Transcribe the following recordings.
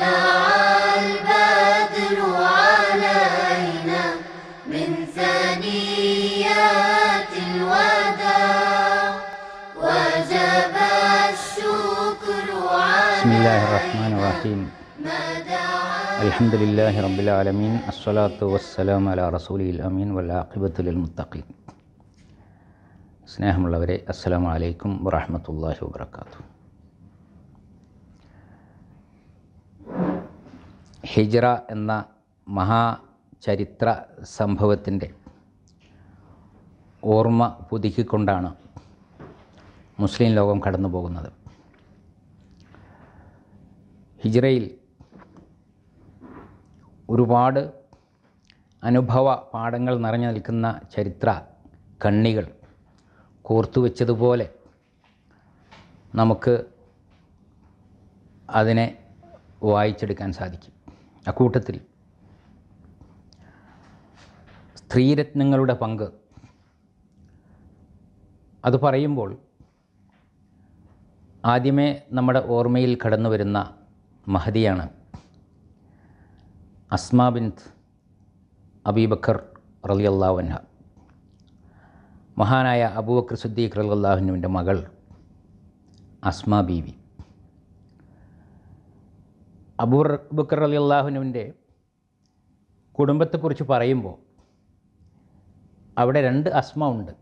طلع البدر علينا من ثنيات الوداع وجب الشكر علينا بسم الله الرحمن الرحيم الحمد لله رب العالمين الصلاة والسلام على رسوله الأمين والعاقبة للمتقين السلام عليكم ورحمة الله وبركاته ഹിജ്റ എന്ന മഹാ ചരിത്ര സംഭവത്തിൻ്റെ ഓർമ്മ പുതുക്കിക്കൊണ്ടാണ് മുസ്ലിം ലോകം കടന്നു പോകുന്നത് ഹിജ്റയിൽ ഒരുപാട് അനുഭവ പാഠങ്ങൾ നിറഞ്ഞു നിൽക്കുന്ന ചരിത്ര കണ്ണികൾ കോർത്തുവെച്ചതുപോലെ നമുക്ക് അതിനെ വായിച്ചെടുക്കാൻ സാധിക്കും അക്കൂട്ടത്തിൽ സ്ത്രീരത്നങ്ങളുടെ പങ്ക് അത് പറയുമ്പോൾ ആദ്യമേ നമ്മുടെ ഓർമ്മയിൽ കടന്നു വരുന്ന മഹതിയാണ് അസ്മാ ബിന്ത് അബീബക്കർ റലിയല്ലാവൻഹ മഹാനായ അബൂബക്കർ സുദ്ദീഖ് റലിയല്ലാഹുനുവിൻ്റെ മകൾ അസ്മാ ബീവി അബൂർ ബക്കർ അലി അള്ളാഹുനുവിൻ്റെ കുടുംബത്തെക്കുറിച്ച് പറയുമ്പോൾ അവിടെ രണ്ട് അസ്മ ഉണ്ട്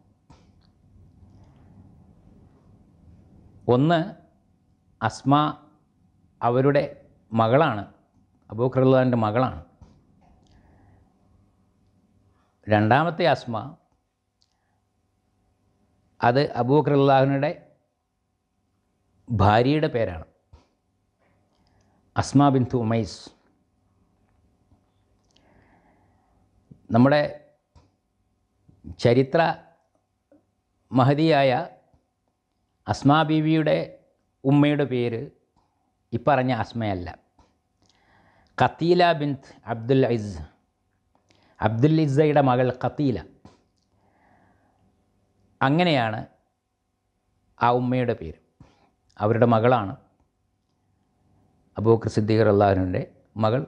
ഒന്ന് അസ്മ അവരുടെ മകളാണ് അബൂക്കർ അള്ളാഹിൻ്റെ മകളാണ് രണ്ടാമത്തെ അസ്മ അത് അബൂക്കർ അള്ളാഹുനുടെ ഭാര്യയുടെ പേരാണ് അസ്മാ ബിന്ദു ഉമൈസ് നമ്മുടെ ചരിത്ര മഹതിയായ അസ്മാ ബീവിയുടെ ഉമ്മയുടെ പേര് ഇപ്പറഞ്ഞ അസ്മയല്ല കത്തീല ബിന്ത് അബ്ദുൽ ഇസ് അബ്ദുൽ ഇസയുടെ മകൾ കത്തീല അങ്ങനെയാണ് ആ ഉമ്മയുടെ പേര് അവരുടെ മകളാണ് അബൂ സിദ്ദീഖർ അള്ളാഹുവിൻ്റെ മകൾ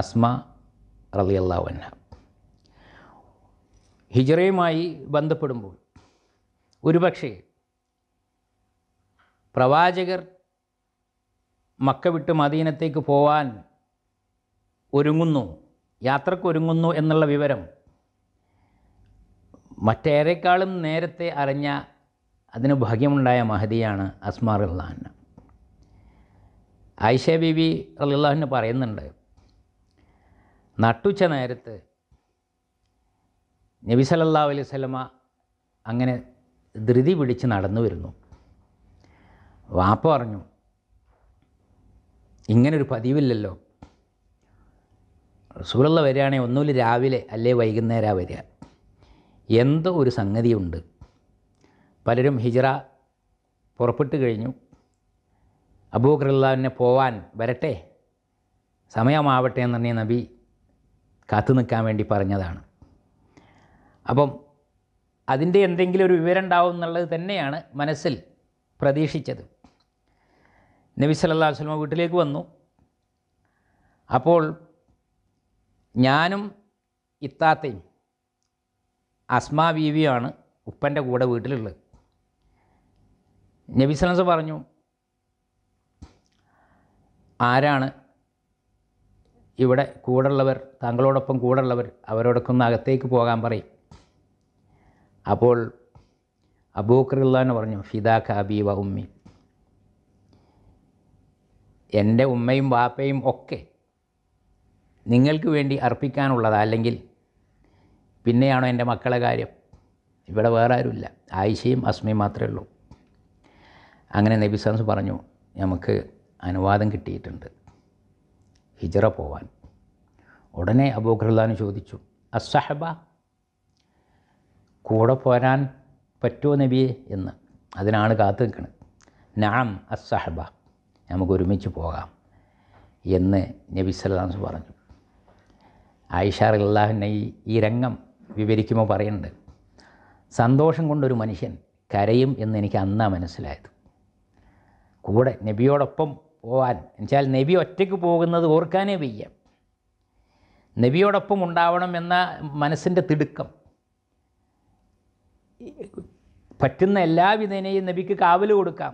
അസ്മ റലി അള്ളാഹുവന്ന ഹിജറയുമായി ബന്ധപ്പെടുമ്പോൾ ഒരുപക്ഷേ പ്രവാചകർ മക്ക വിട്ട് മദീനത്തേക്ക് പോവാൻ ഒരുങ്ങുന്നു യാത്രക്കൊരുങ്ങുന്നു എന്നുള്ള വിവരം മറ്റേറെക്കാളും നേരത്തെ അറിഞ്ഞ അതിന് ഭാഗ്യമുണ്ടായ മഹതിയാണ് അസ്മാറുല്ലാൻ ആയിഷ ബീബി അള്ളാഹുവിന് പറയുന്നുണ്ട് നട്ടുച്ച നേരത്ത് നബി സലല്ലാ അലൈഹി സ്വലമ അങ്ങനെ ധൃതി പിടിച്ച് നടന്നു വരുന്നു വാപ്പ പറഞ്ഞു ഇങ്ങനൊരു പതിവില്ലല്ലോ റസൂലുള്ള വരികയാണെങ്കിൽ ഒന്നുമില്ല രാവിലെ അല്ലേ വൈകുന്നേരം വരിക എന്തോ ഒരു സംഗതിയുണ്ട് പലരും ഹിജറ പുറപ്പെട്ട് കഴിഞ്ഞു അബൂഖറില്ലാവിനെ പോവാൻ വരട്ടെ സമയമാവട്ടെ എന്ന് പറഞ്ഞ നബി കാത്തു നിൽക്കാൻ വേണ്ടി പറഞ്ഞതാണ് അപ്പം അതിൻ്റെ എന്തെങ്കിലും ഒരു വിവരം ഉണ്ടാവും എന്നുള്ളത് തന്നെയാണ് മനസ്സിൽ പ്രതീക്ഷിച്ചത് നബി സല്ലാ വസ്ലമ വീട്ടിലേക്ക് വന്നു അപ്പോൾ ഞാനും ഇത്താത്തയും അസ്മാ ബീവിയാണ് ഉപ്പൻ്റെ കൂടെ വീട്ടിലുള്ളത് നബി സലൻസ് പറഞ്ഞു ആരാണ് ഇവിടെ കൂടുള്ളവർ താങ്കളോടൊപ്പം കൂടുള്ളവർ അവരോടൊക്കെ അകത്തേക്ക് പോകാൻ പറയും അപ്പോൾ അബൂക്കറില്ലാന്ന് പറഞ്ഞു ഫിദാഖ വ ഉമ്മി എൻ്റെ ഉമ്മയും വാപ്പയും ഒക്കെ നിങ്ങൾക്ക് വേണ്ടി അർപ്പിക്കാനുള്ളതാ അല്ലെങ്കിൽ പിന്നെയാണോ എൻ്റെ മക്കളെ കാര്യം ഇവിടെ വേറെ ആരുമില്ല ആയിഷയും അസ്മയും മാത്രമേ ഉള്ളൂ അങ്ങനെ നബിസാൻസ് പറഞ്ഞു നമുക്ക് അനുവാദം കിട്ടിയിട്ടുണ്ട് ഹിജറ പോവാൻ ഉടനെ അബൂഖർദാൻ ചോദിച്ചു അസ്സഹബ കൂടെ പോരാൻ പറ്റുമോ നബിയെ എന്ന് അതിനാണ് കാത്തു നിൽക്കുന്നത് നാം അസ്സഹബ നമുക്ക് ഒരുമിച്ച് പോകാം എന്ന് നബി സല്ലാസ് പറഞ്ഞു ആയിഷാർ അള്ളാഹിനെ ഈ രംഗം വിവരിക്കുമ്പോൾ പറയുന്നുണ്ട് സന്തോഷം കൊണ്ടൊരു മനുഷ്യൻ കരയും എന്ന് എനിക്ക് അന്നാ മനസ്സിലായത് കൂടെ നബിയോടൊപ്പം പോവാൻ എന്നുവെച്ചാൽ നബി ഒറ്റയ്ക്ക് പോകുന്നത് ഓർക്കാനേ വയ്യ നബിയോടൊപ്പം ഉണ്ടാവണം എന്ന മനസ്സിൻ്റെ തിടുക്കം പറ്റുന്ന എല്ലാ വിധേനയും നബിക്ക് കാവൽ കൊടുക്കാം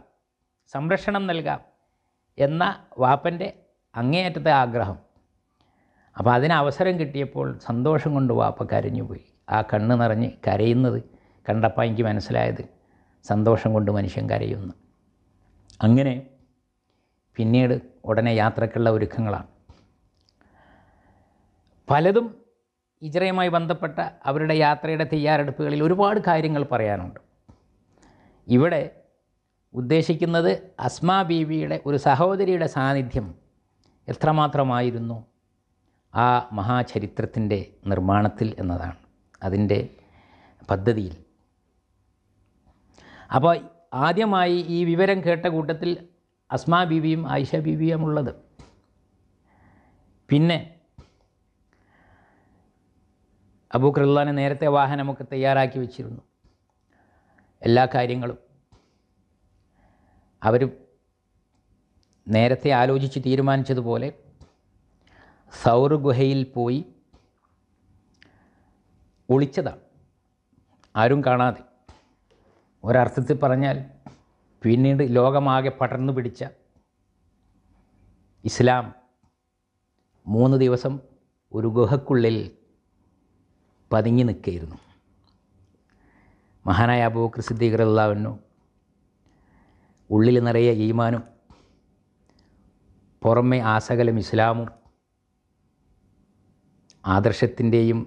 സംരക്ഷണം നൽകാം എന്ന വാപ്പൻ്റെ അങ്ങേയറ്റത്തെ ആഗ്രഹം അപ്പോൾ അതിന് അവസരം കിട്ടിയപ്പോൾ സന്തോഷം കൊണ്ട് വാപ്പ കരഞ്ഞുപോയി ആ കണ്ണ് നിറഞ്ഞ് കരയുന്നത് കണ്ടപ്പോൾ എനിക്ക് മനസ്സിലായത് സന്തോഷം കൊണ്ട് മനുഷ്യൻ കരയുന്നു അങ്ങനെ പിന്നീട് ഉടനെ യാത്രക്കുള്ള ഒരുക്കങ്ങളാണ് പലതും ഇജറയുമായി ബന്ധപ്പെട്ട അവരുടെ യാത്രയുടെ തയ്യാറെടുപ്പുകളിൽ ഒരുപാട് കാര്യങ്ങൾ പറയാനുണ്ട് ഇവിടെ ഉദ്ദേശിക്കുന്നത് അസ്മാ ബീവിയുടെ ഒരു സഹോദരിയുടെ സാന്നിധ്യം എത്രമാത്രമായിരുന്നു ആ മഹാചരിത്രത്തിൻ്റെ നിർമ്മാണത്തിൽ എന്നതാണ് അതിൻ്റെ പദ്ധതിയിൽ അപ്പോൾ ആദ്യമായി ഈ വിവരം കേട്ട കൂട്ടത്തിൽ അസ്മാ ബീവിയും ആയിഷ ബീവിയുമുള്ളത് പിന്നെ അബൂ നേരത്തെ വാഹനമൊക്കെ തയ്യാറാക്കി വെച്ചിരുന്നു എല്ലാ കാര്യങ്ങളും അവർ നേരത്തെ ആലോചിച്ച് തീരുമാനിച്ചതുപോലെ സൗർ ഗുഹയിൽ പോയി ഒളിച്ചതാണ് ആരും കാണാതെ ഒരർത്ഥത്തിൽ പറഞ്ഞാൽ പിന്നീട് ലോകമാകെ പടർന്നു പിടിച്ച ഇസ്ലാം മൂന്ന് ദിവസം ഒരു ഗുഹക്കുള്ളിൽ പതുങ്ങി നിൽക്കുകയായിരുന്നു മഹാനായ അബൂബക്കർ സിദ്ദീഖ്ലാവുന്നു ഉള്ളിൽ നിറയെ ഈമാനും പുറമെ ആസകലം ഇസ്ലാമും ആദർശത്തിൻ്റെയും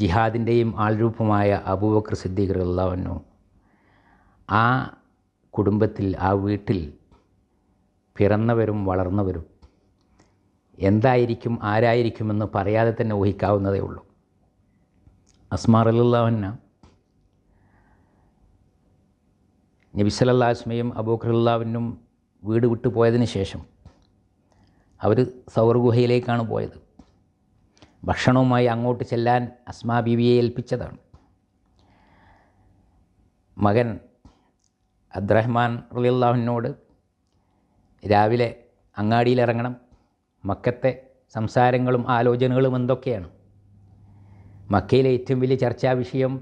ജിഹാദിൻ്റെയും ആൾരൂപമായ അബൂബക്കർ സിദ്ദീഖ്ലാവുന്നു ആ കുടുംബത്തിൽ ആ വീട്ടിൽ പിറന്നവരും വളർന്നവരും എന്തായിരിക്കും ആരായിരിക്കുമെന്ന് പറയാതെ തന്നെ ഊഹിക്കാവുന്നതേ ഉള്ളൂ അസ്മാർ അലുല്ലാഹന്ന നബിസലല്ലാസ്മയും അബൂഖറുല്ലാവിനും വീട് വിട്ടു പോയതിന് ശേഷം അവർ സൗർ ഗുഹയിലേക്കാണ് പോയത് ഭക്ഷണവുമായി അങ്ങോട്ട് ചെല്ലാൻ അസ്മാ ബീവിയെ ഏൽപ്പിച്ചതാണ് മകൻ അബ്ദുറഹ്മാൻ റലിയുള്ളാഹുവിനോട് രാവിലെ അങ്ങാടിയിലിറങ്ങണം മക്കത്തെ സംസാരങ്ങളും ആലോചനകളും എന്തൊക്കെയാണ് മക്കയിലെ ഏറ്റവും വലിയ ചർച്ചാ വിഷയം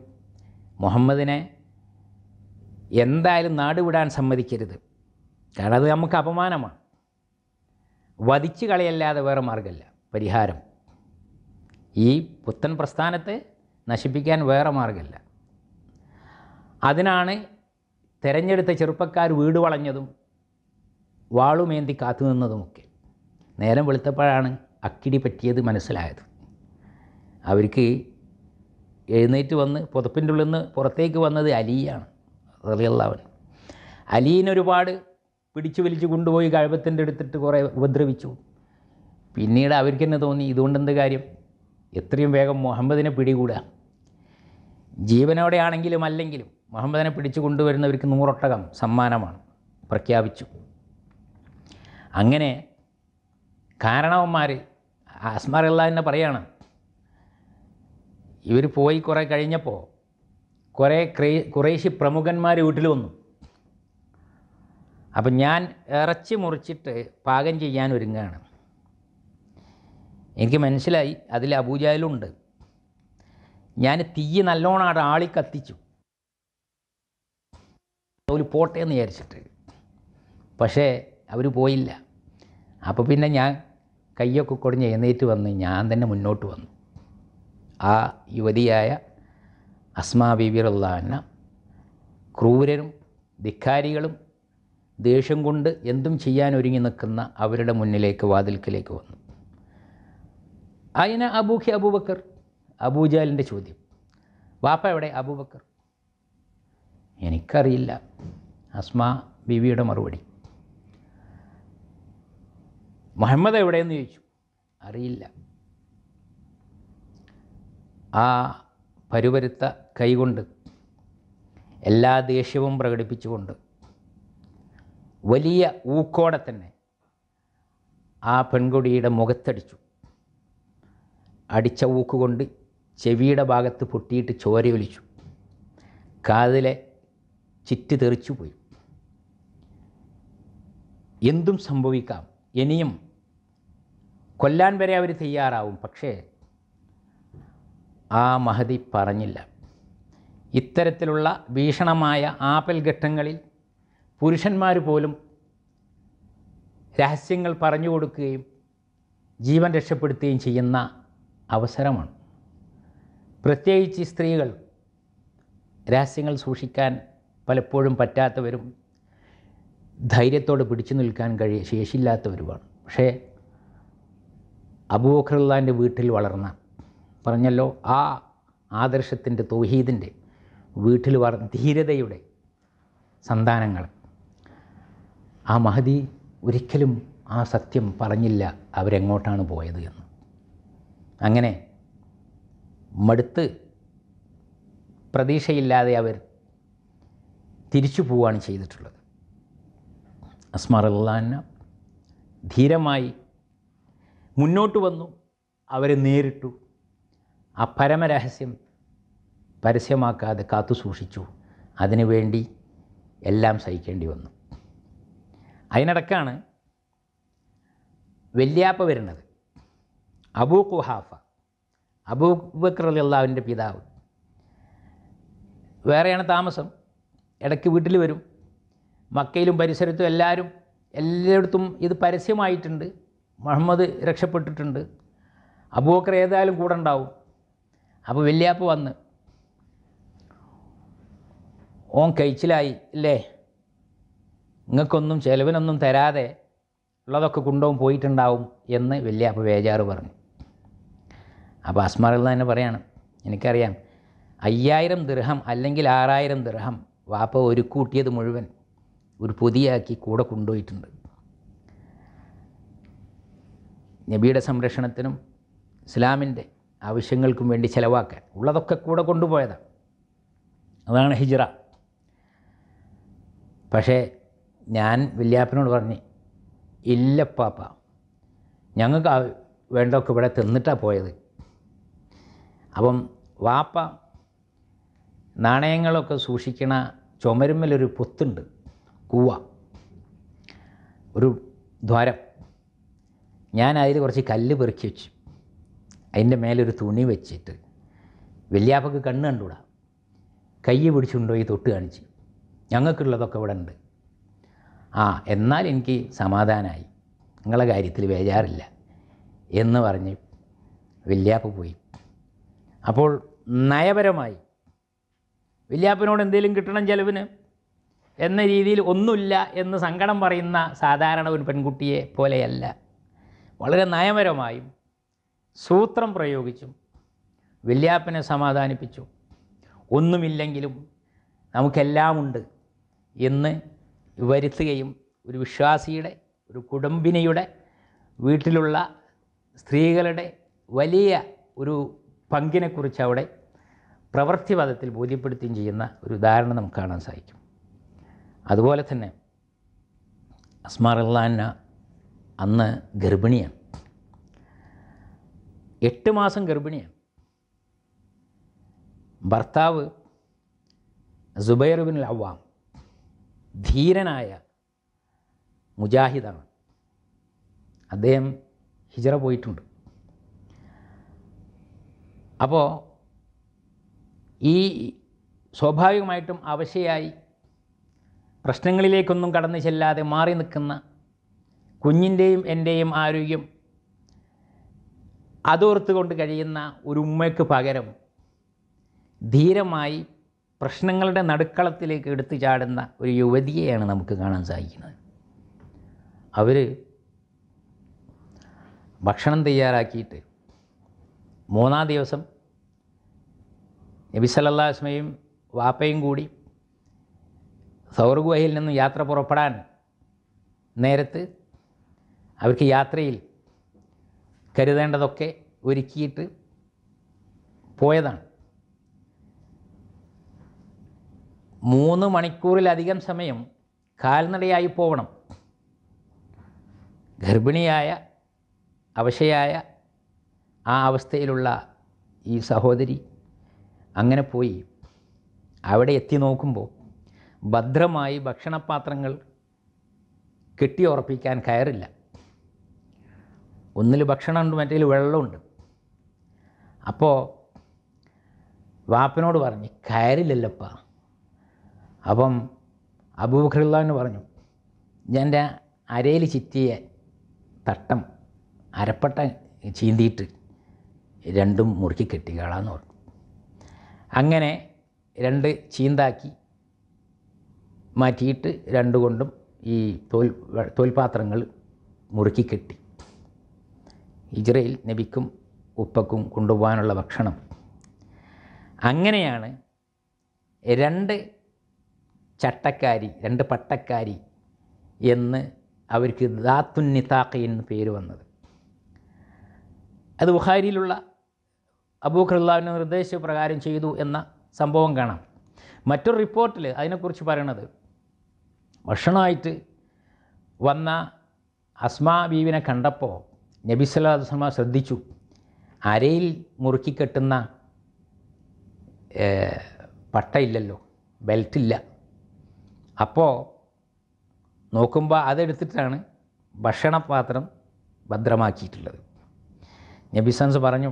മുഹമ്മദിനെ എന്തായാലും നാടുവിടാൻ സമ്മതിക്കരുത് കാരണം അത് നമുക്ക് അപമാനമാണ് വധിച്ചു കളയല്ലാതെ വേറെ മാർഗമല്ല പരിഹാരം ഈ പുത്തൻ പ്രസ്ഥാനത്തെ നശിപ്പിക്കാൻ വേറെ മാർഗമല്ല അതിനാണ് തിരഞ്ഞെടുത്ത ചെറുപ്പക്കാർ വീട് വളഞ്ഞതും വാളുമേന്തി നിന്നതുമൊക്കെ നേരം വെളുത്തപ്പോഴാണ് അക്കിടി പറ്റിയത് മനസ്സിലായത് അവർക്ക് എഴുന്നേറ്റ് വന്ന് പുതപ്പിൻ്റെ ഉള്ളിൽ നിന്ന് പുറത്തേക്ക് വന്നത് അലിയാണ് റലിയല്ലാവൻ അലീനൊരുപാട് പിടിച്ചു വലിച്ചു കൊണ്ടുപോയി കഴിവത്തിൻ്റെ എടുത്തിട്ട് കുറേ ഉപദ്രവിച്ചു പിന്നീട് അവർക്ക് തന്നെ തോന്നി ഇതുകൊണ്ടെന്ത് കാര്യം എത്രയും വേഗം മുഹമ്മദിനെ പിടികൂടുക ജീവനോടെയാണെങ്കിലും അല്ലെങ്കിലും മുഹമ്മദിനെ പിടിച്ചു കൊണ്ടുവരുന്നവർക്ക് നൂറൊട്ടകം സമ്മാനമാണ് പ്രഖ്യാപിച്ചു അങ്ങനെ കാരണവന്മാർ അസ്മാർ അള്ളാഹിനെ പറയാണ് ഇവർ പോയി കുറേ കഴിഞ്ഞപ്പോൾ കുറേ ക്രൈ കുറേശ്ശി പ്രമുഖന്മാർ വീട്ടിൽ വന്നു അപ്പം ഞാൻ ഇറച്ചി മുറിച്ചിട്ട് പാകം ചെയ്യാൻ ഒരുങ്ങുകയാണ് എനിക്ക് മനസ്സിലായി അതിൽ ഉണ്ട് ഞാൻ തീയ്യ് നല്ലോണം ആളി കത്തിച്ചു അവർ പോട്ടെ എന്ന് വിചാരിച്ചിട്ട് പക്ഷേ അവർ പോയില്ല അപ്പോൾ പിന്നെ ഞാൻ കയ്യൊക്കെ കുടഞ്ഞ് എഴുന്നേറ്റ് വന്ന് ഞാൻ തന്നെ മുന്നോട്ട് വന്നു ആ യുവതിയായ അസ്മാ ബീബിറുള്ള ക്രൂരരും ധിക്കാരികളും ദേഷ്യം കൊണ്ട് എന്തും ചെയ്യാൻ ഒരുങ്ങി നിൽക്കുന്ന അവരുടെ മുന്നിലേക്ക് വാതിൽക്കിലേക്ക് വന്നു അതിന് അബൂഖി അബൂബക്കർ അബൂജാലിൻ്റെ ചോദ്യം വാപ്പ എവിടെ അബൂബക്കർ എനിക്കറിയില്ല അസ്മ ബിവിയുടെ മറുപടി മുഹമ്മദ് എവിടെയെന്ന് ചോദിച്ചു അറിയില്ല ആ പരുവരുത്ത കൈകൊണ്ട് എല്ലാ ദേഷ്യവും പ്രകടിപ്പിച്ചുകൊണ്ട് വലിയ ഊക്കോടെ തന്നെ ആ പെൺകുടിയുടെ മുഖത്തടിച്ചു അടിച്ച ഊക്കുകൊണ്ട് ചെവിയുടെ ഭാഗത്ത് പൊട്ടിയിട്ട് ചോരയൊലിച്ചു കാതിലെ ചിറ്റ് തെറിച്ചു പോയി എന്തും സംഭവിക്കാം ഇനിയും കൊല്ലാൻ വരെ അവർ തയ്യാറാവും പക്ഷേ ആ മഹതി പറഞ്ഞില്ല ഇത്തരത്തിലുള്ള ഭീഷണമായ ആപൽ ഘട്ടങ്ങളിൽ പുരുഷന്മാർ പോലും രഹസ്യങ്ങൾ പറഞ്ഞു കൊടുക്കുകയും ജീവൻ രക്ഷപ്പെടുത്തുകയും ചെയ്യുന്ന അവസരമാണ് പ്രത്യേകിച്ച് സ്ത്രീകൾ രഹസ്യങ്ങൾ സൂക്ഷിക്കാൻ പലപ്പോഴും പറ്റാത്തവരും ധൈര്യത്തോടെ പിടിച്ചു നിൽക്കാൻ കഴിയ ശേഷിയില്ലാത്തവരുമാണ് പക്ഷേ അബൂഖർലാൻ്റെ വീട്ടിൽ വളർന്ന പറഞ്ഞല്ലോ ആ ആദർശത്തിൻ്റെ തൗഹീദിൻ്റെ വീട്ടിൽ വളർ ധീരതയുടെ സന്താനങ്ങൾ ആ മഹതി ഒരിക്കലും ആ സത്യം പറഞ്ഞില്ല അവരെങ്ങോട്ടാണ് പോയത് എന്ന് അങ്ങനെ മടുത്ത് പ്രതീക്ഷയില്ലാതെ അവർ തിരിച്ചു പോവുകയാണ് ചെയ്തിട്ടുള്ളത് അസ്മറുല്ലാന്ന ധീരമായി മുന്നോട്ട് വന്നു അവരെ നേരിട്ടു ആ പരമരഹസ്യം പരസ്യമാക്കാതെ കാത്തു സൂക്ഷിച്ചു അതിനുവേണ്ടി എല്ലാം സഹിക്കേണ്ടി വന്നു അതിനിടക്കാണ് വെല്ലിയാപ്പ വരുന്നത് അബൂ കുഹാഫ അബൂ ബക്രല്ലാവിൻ്റെ പിതാവ് വേറെയാണ് താമസം ഇടയ്ക്ക് വീട്ടിൽ വരും മക്കയിലും പരിസരത്തും എല്ലാവരും എല്ലായിടത്തും ഇത് പരസ്യമായിട്ടുണ്ട് മുഹമ്മദ് രക്ഷപ്പെട്ടിട്ടുണ്ട് അബൂബക്കർ ഏതായാലും കൂടെ ഉണ്ടാവും അപ്പോൾ വെള്ളിയാപ്പ് വന്ന് ഓൻ കഴിച്ചിലായി അല്ലേ നിങ്ങൾക്കൊന്നും ചിലവിനൊന്നും തരാതെ ഉള്ളതൊക്കെ കൊണ്ടുപോകും പോയിട്ടുണ്ടാവും എന്ന് വെള്ളിയാപ്പ് വേജാറ് പറഞ്ഞു അപ്പോൾ അസ്മാറുള്ള തന്നെ പറയാണ് എനിക്കറിയാം അയ്യായിരം ദൃഹം അല്ലെങ്കിൽ ആറായിരം ദൃഹം വാപ്പ ഒരു കൂട്ടിയത് മുഴുവൻ ഒരു പൊതിയാക്കി കൂടെ കൊണ്ടുപോയിട്ടുണ്ട് നബിയുടെ സംരക്ഷണത്തിനും ഇസ്ലാമിൻ്റെ ആവശ്യങ്ങൾക്കും വേണ്ടി ചിലവാക്കാൻ ഉള്ളതൊക്കെ കൂടെ കൊണ്ടുപോയതാണ് അതാണ് ഹിജ്റ പക്ഷേ ഞാൻ വല്യാപ്പനോട് പറഞ്ഞ് പാപ്പ ഞങ്ങൾക്ക് വേണ്ടതൊക്കെ ഇവിടെ തിന്നിട്ടാണ് പോയത് അപ്പം വാപ്പ നാണയങ്ങളൊക്കെ സൂക്ഷിക്കണ ചുമരുമ്മലൊരു പൊത്തുണ്ട് കൂവ ഒരു ദ്വാരം ഞാൻ അതിൽ കുറച്ച് കല്ല് പെറുക്കി വെച്ചു അതിൻ്റെ മേലൊരു തുണി വെച്ചിട്ട് വലിയാപ്പക്ക് കണ്ണ് കണ്ടുകൂടാ കൈ പിടിച്ചുകൊണ്ടുപോയി തൊട്ട് കാണിച്ച് ഞങ്ങൾക്കുള്ളതൊക്കെ ഇവിടെ ഉണ്ട് ആ എന്നാൽ എനിക്ക് സമാധാനമായി നിങ്ങളെ കാര്യത്തിൽ ബേജാറില്ല എന്ന് പറഞ്ഞ് വലിയാപ്പ് പോയി അപ്പോൾ നയപരമായി വില്യാപ്പനോട് എന്തെങ്കിലും കിട്ടണം ചിലവിന് എന്ന രീതിയിൽ ഒന്നുമില്ല എന്ന് സങ്കടം പറയുന്ന സാധാരണ ഒരു പെൺകുട്ടിയെ പോലെയല്ല വളരെ നയപരമായും സൂത്രം പ്രയോഗിച്ചും വല്യാപ്പനെ സമാധാനിപ്പിച്ചു ഒന്നുമില്ലെങ്കിലും നമുക്കെല്ലാമുണ്ട് എന്ന് വരുത്തുകയും ഒരു വിശ്വാസിയുടെ ഒരു കുടുംബിനിയുടെ വീട്ടിലുള്ള സ്ത്രീകളുടെ വലിയ ഒരു പങ്കിനെക്കുറിച്ച് അവിടെ പ്രവൃത്തിവാദത്തിൽ ബോധ്യപ്പെടുത്തുകയും ചെയ്യുന്ന ഒരു ഉദാഹരണം നമുക്ക് കാണാൻ സാധിക്കും അതുപോലെ തന്നെ അസ്മാറുല്ലാന്ന അന്ന് ഗർഭിണിയാണ് എട്ട് മാസം ഗർഭിണിയാണ് ഭർത്താവ് സുബൈറുബിൻ അവാം ധീരനായ മുജാഹിദാണ് അദ്ദേഹം ഹിജറ പോയിട്ടുണ്ട് അപ്പോൾ ഈ സ്വാഭാവികമായിട്ടും അവശയായി പ്രശ്നങ്ങളിലേക്കൊന്നും കടന്നു ചെല്ലാതെ മാറി നിൽക്കുന്ന കുഞ്ഞിൻ്റെയും എൻ്റെയും ആരോഗ്യം അതോർത്തുകൊണ്ട് കഴിയുന്ന ഒരു ഉമ്മയ്ക്ക് പകരം ധീരമായി പ്രശ്നങ്ങളുടെ നടുക്കളത്തിലേക്ക് എടുത്തു ചാടുന്ന ഒരു യുവതിയെയാണ് നമുക്ക് കാണാൻ സാധിക്കുന്നത് അവർ ഭക്ഷണം തയ്യാറാക്കിയിട്ട് മൂന്നാം ദിവസം നബി സല്ലാസ്മയും വാപ്പയും കൂടി സൗർഗുഹയിൽ നിന്നും യാത്ര പുറപ്പെടാൻ നേരത്ത് അവർക്ക് യാത്രയിൽ കരുതേണ്ടതൊക്കെ ഒരുക്കിയിട്ട് പോയതാണ് മൂന്ന് മണിക്കൂറിലധികം സമയം കാൽനടയായി പോകണം ഗർഭിണിയായ അവശയായ ആ അവസ്ഥയിലുള്ള ഈ സഹോദരി അങ്ങനെ പോയി അവിടെ എത്തി നോക്കുമ്പോൾ ഭദ്രമായി ഭക്ഷണപാത്രങ്ങൾ കെട്ടിയുറപ്പിക്കാൻ കയറില്ല ഒന്നിൽ ഭക്ഷണമുണ്ട് മറ്റേതിൽ വെള്ളമുണ്ട് അപ്പോൾ വാപ്പനോട് പറഞ്ഞ് കയറില്ലല്ലപ്പ അപ്പം അബൂബഖറുല്ലാന്ന് പറഞ്ഞു ഞാൻ അരയിൽ ചിറ്റിയ തട്ടം അരപ്പട്ട ചീന്തിയിട്ട് രണ്ടും മുറുക്കി കെട്ടിക്കാളാന്ന് പറഞ്ഞു അങ്ങനെ രണ്ട് ചീന്താക്കി മാറ്റിയിട്ട് രണ്ടുകൊണ്ടും ഈ തോൽ തോൽപാത്രങ്ങൾ മുറുക്കി കെട്ടി ഇജ്രയിൽ നബിക്കും ഉപ്പക്കും കൊണ്ടുപോകാനുള്ള ഭക്ഷണം അങ്ങനെയാണ് രണ്ട് ചട്ടക്കാരി രണ്ട് പട്ടക്കാരി എന്ന് അവർക്ക് ദാത്തുന്നിത്താഖ എന്ന് പേര് വന്നത് അത് ബുഹാരിയിലുള്ള അബൂ നിർദ്ദേശപ്രകാരം ചെയ്തു എന്ന സംഭവം കാണാം മറ്റൊരു റിപ്പോർട്ടിൽ അതിനെക്കുറിച്ച് പറയണത് ഭക്ഷണമായിട്ട് വന്ന അസ്മാ ബീവിനെ കണ്ടപ്പോൾ നബി സല്ലാസ്മ ശ്രദ്ധിച്ചു അരയിൽ മുറുക്കി കെട്ടുന്ന പട്ടയില്ലല്ലോ ബെൽറ്റില്ല അപ്പോൾ നോക്കുമ്പോൾ അതെടുത്തിട്ടാണ് ഭക്ഷണപാത്രം ഭദ്രമാക്കിയിട്ടുള്ളത് നബിസൻസ് പറഞ്ഞു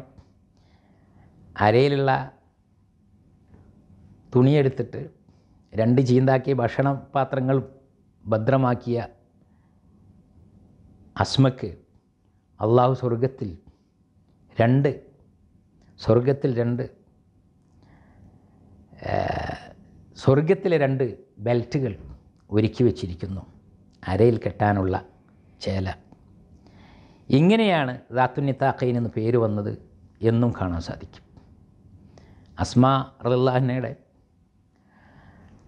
അരയിലുള്ള തുണിയെടുത്തിട്ട് രണ്ട് ചീന്താക്കിയ ഭക്ഷണ പാത്രങ്ങൾ ഭദ്രമാക്കിയ അസ്മക്ക് അള്ളാഹു സ്വർഗത്തിൽ രണ്ട് സ്വർഗത്തിൽ രണ്ട് സ്വർഗത്തിലെ രണ്ട് ബെൽറ്റുകൾ ഒരുക്കി വച്ചിരിക്കുന്നു അരയിൽ കെട്ടാനുള്ള ചേല ഇങ്ങനെയാണ് ദാത്തുന്നിത്താഖൈൻ എന്ന് പേര് വന്നത് എന്നും കാണാൻ സാധിക്കും അസ്മാ റദുല്ലാഹിനയുടെ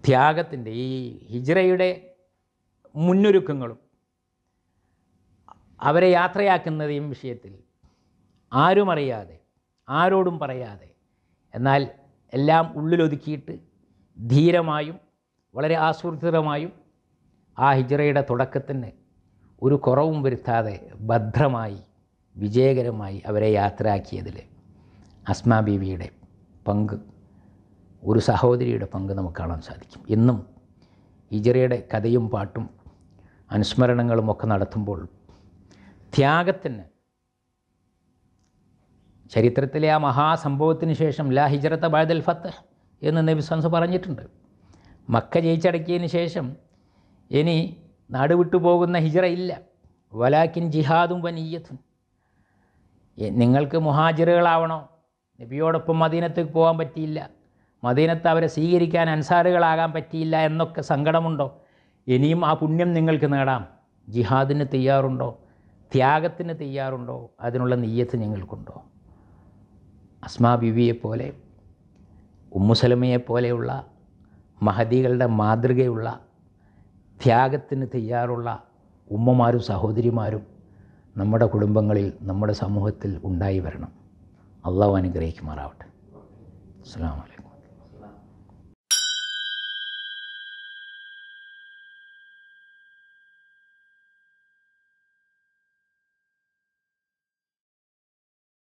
ത്യാഗത്തിൻ്റെ ഈ ഹിജ്റയുടെ മുന്നൊരുക്കങ്ങളും അവരെ യാത്രയാക്കുന്നതേയും വിഷയത്തിൽ ആരും അറിയാതെ ആരോടും പറയാതെ എന്നാൽ എല്ലാം ഉള്ളിലൊതുക്കിയിട്ട് ധീരമായും വളരെ ആസൂത്രിതമായും ആ ഹിജ്റയുടെ തുടക്കത്തിന് ഒരു കുറവും വരുത്താതെ ഭദ്രമായി വിജയകരമായി അവരെ യാത്രയാക്കിയതിൽ അസ്മാ ബീവിയുടെ പങ്ക് ഒരു സഹോദരിയുടെ പങ്ക് നമുക്ക് കാണാൻ സാധിക്കും ഇന്നും ഇജറയുടെ കഥയും പാട്ടും അനുസ്മരണങ്ങളും ഒക്കെ നടത്തുമ്പോൾ ത്യാഗത്തിന് ചരിത്രത്തിലെ ആ മഹാസംഭവത്തിന് ശേഷം ലാ ഹിജറത്ത ബാദൽ ഫത്ത് എന്ന് നബിസ്വൻസ് പറഞ്ഞിട്ടുണ്ട് മക്ക ജയിച്ചടക്കിയതിന് ശേഷം ഇനി നാട് വിട്ടുപോകുന്ന ഹിജറ ഇല്ല വലാക്കിൻ ജിഹാദും വനീയത്തും നിങ്ങൾക്ക് മുഹാജിറുകളാവണോ നബിയോടൊപ്പം മദീനത്തേക്ക് പോകാൻ പറ്റിയില്ല മദീനത്ത് അവരെ സ്വീകരിക്കാൻ അൻസാറുകളാകാൻ പറ്റിയില്ല എന്നൊക്കെ സങ്കടമുണ്ടോ ഇനിയും ആ പുണ്യം നിങ്ങൾക്ക് നേടാം ജിഹാദിന് തയ്യാറുണ്ടോ ത്യാഗത്തിന് തയ്യാറുണ്ടോ അതിനുള്ള നീയത്ത് നിങ്ങൾക്കുണ്ടോ അസ്മാ ബിവിയെപ്പോലെ ഉമ്മുസലമയെപ്പോലെയുള്ള മഹദികളുടെ മാതൃകയുള്ള ത്യാഗത്തിന് തയ്യാറുള്ള ഉമ്മമാരും സഹോദരിമാരും നമ്മുടെ കുടുംബങ്ങളിൽ നമ്മുടെ സമൂഹത്തിൽ ഉണ്ടായി വരണം അള്ളാഹു അനുഗ്രഹിക്കുമാറാവട്ടെ അസ്സാം വലൈക്കും